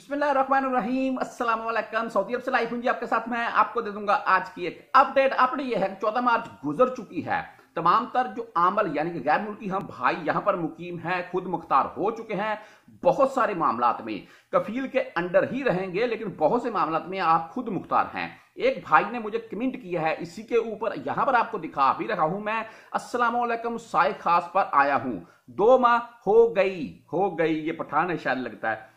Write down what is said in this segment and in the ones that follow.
بسم اللہ الرحمن الرحیم السلام علیکم سعودی عرب سے لائف ہوں جی آپ کے ساتھ میں آپ کو دے دوں گا آج کی ایک اپڈیٹ اپ ڈیٹ یہ ہے کہ چودہ مارچ گزر چکی ہے تمام تر جو عامل یعنی کہ غیر ملکی ہم بھائی یہاں پر مقیم ہیں خود مختار ہو چکے ہیں بہت سارے معاملات میں کفیل کے انڈر ہی رہیں گے لیکن بہت سے معاملات میں آپ خود مختار ہیں ایک بھائی نے مجھے کمنٹ کیا ہے اسی کے اوپر یہاں پر آپ کو دکھا بھی رہا ہوں میں السلام علیکم سائے خاص پر آیا ہوں دو ماہ ہو گئی ہو گئی یہ ہے شاید لگتا ہے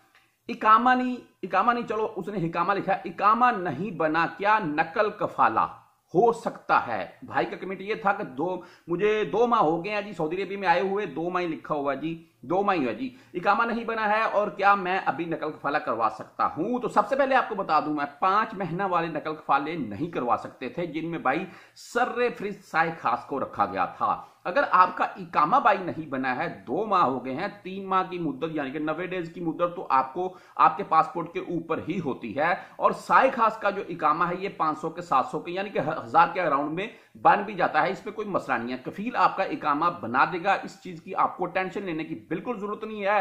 اکاما نہیں اکاما نہیں چلو اس نے حکامہ لکھا اکاما نہیں بنا کیا نقل کفالا ہو سکتا ہے بھائی کا کمیٹی یہ تھا کہ دو مجھے دو ماہ ہو گئے ہیں جی سعودی عربی میں آئے ہوئے دو ماہ ہی لکھا ہوا جی دو ماہ ہی ہے جی اکاما نہیں بنا ہے اور کیا میں ابھی نقل کفالا کروا سکتا ہوں تو سب سے پہلے آپ کو بتا دوں میں پانچ مہینہ والے نقل کفالے نہیں کروا سکتے تھے جن میں بھائی سر فریز سائے خاص کو رکھا گیا تھا اگر آپ کا اکامہ بائی نہیں بنا ہے دو ماہ ہو گئے ہیں تین ماہ کی مدت یعنی کہ نوے ڈیز کی مدت تو آپ کو آپ کے پاسپورٹ کے اوپر ہی ہوتی ہے اور سائے خاص کا جو اکامہ ہے یہ پانچ سو کے سات سو کے یعنی کہ ہزار کے اراؤنڈ میں بن بھی جاتا ہے اس پہ کوئی مسئلہ نہیں ہے کفیل آپ کا اکامہ بنا دے گا اس چیز کی آپ کو ٹینشن لینے کی بالکل ضرورت نہیں ہے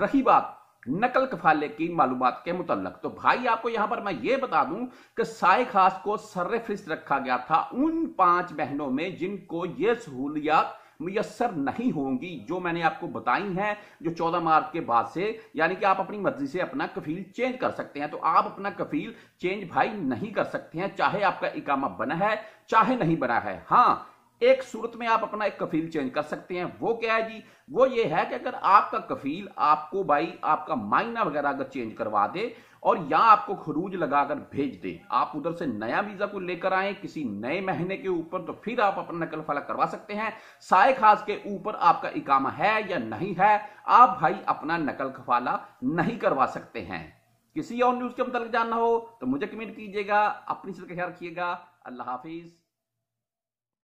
رہی بات نقل کفالے کی معلومات کے متعلق تو بھائی آپ کو کو یہاں پر میں یہ بتا دوں کہ سائے خاص سر رکھا گیا تھا ان پانچ بہنوں میں جن کو یہ سہولیات میسر نہیں ہوں گی جو میں نے آپ کو بتائی ہیں جو چودہ مارچ کے بعد سے یعنی کہ آپ اپنی مرضی سے اپنا کفیل چینج کر سکتے ہیں تو آپ اپنا کفیل چینج بھائی نہیں کر سکتے ہیں چاہے آپ کا اکامہ بنا ہے چاہے نہیں بنا ہے ہاں ایک صورت میں آپ اپنا ایک کفیل چینج کر سکتے ہیں وہ کیا ہے جی وہ یہ ہے کہ اگر آپ کا کفیل آپ کو بھائی آپ کا مائنہ وغیرہ اگر چینج کروا دے اور یا آپ کو خروج لگا کر بھیج دے آپ ادھر سے نیا ویزا کو لے کر آئیں کسی نئے مہینے کے اوپر تو پھر آپ اپنا نقل فلک کروا سکتے ہیں سائے خاص کے اوپر آپ کا اقامہ ہے یا نہیں ہے آپ بھائی اپنا نقل فلک نہیں کروا سکتے ہیں کسی اور نیوز کے متعلق جاننا ہو تو مجھے کمنٹ کیجئے گا اپنی صرف خیال رکھیے گا اللہ حافظ